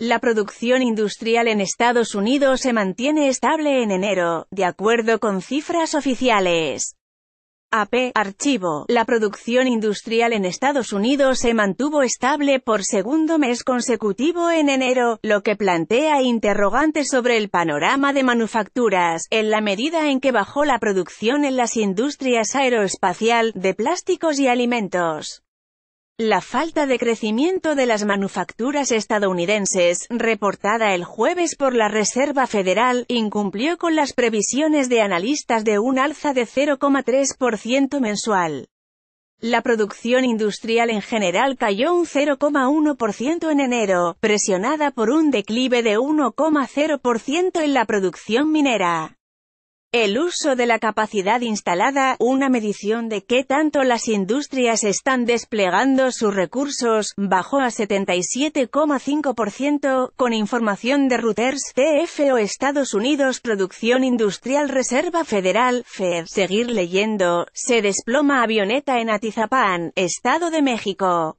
La producción industrial en Estados Unidos se mantiene estable en enero, de acuerdo con cifras oficiales. AP, archivo. La producción industrial en Estados Unidos se mantuvo estable por segundo mes consecutivo en enero, lo que plantea interrogantes sobre el panorama de manufacturas, en la medida en que bajó la producción en las industrias aeroespacial, de plásticos y alimentos. La falta de crecimiento de las manufacturas estadounidenses, reportada el jueves por la Reserva Federal, incumplió con las previsiones de analistas de un alza de 0,3% mensual. La producción industrial en general cayó un 0,1% en enero, presionada por un declive de 1,0% en la producción minera. El uso de la capacidad instalada, una medición de qué tanto las industrias están desplegando sus recursos, bajó a 77,5%, con información de Reuters, CF o Estados Unidos Producción Industrial Reserva Federal, FED. Seguir leyendo, se desploma avioneta en Atizapán, Estado de México.